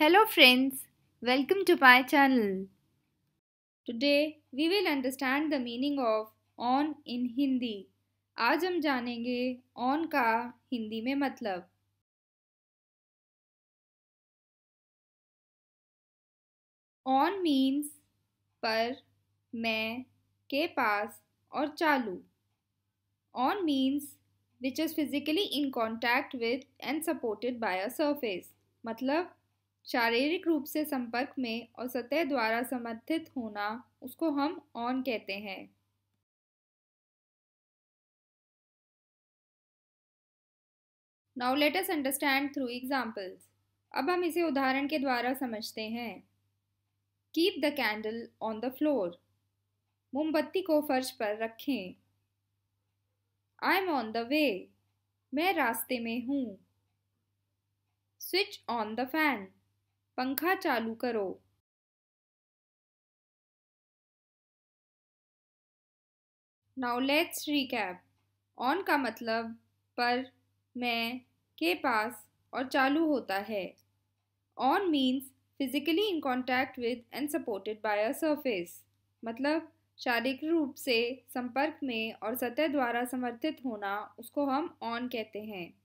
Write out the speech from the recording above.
Hello friends, welcome to my channel. Today we will understand the meaning of on in Hindi. आज हम जानेंगे on का हिंदी में मतलब on means पर मैं के पास और चालू on means which is physically in contact with and supported by a surface मतलब शारीरिक रूप से संपर्क में और सतह द्वारा समर्थित होना उसको हम ऑन कहते हैं now let us understand through examples अब हम इसे उदाहरण के द्वारा समझते हैं keep the candle on the floor मोमबत्ती को फर्श पर रखें I am on the way मैं रास्ते में हूँ स्विच ऑन द फैन पंखा चालू करो नाउ लेट्स रिकैप ऑन का मतलब पर मैं के पास और चालू होता है on means physically in contact with and supported by a surface मतलब शारीरिक रूप से संपर्क में और सतह द्वारा समर्थित होना उसको हम ऑन कहते हैं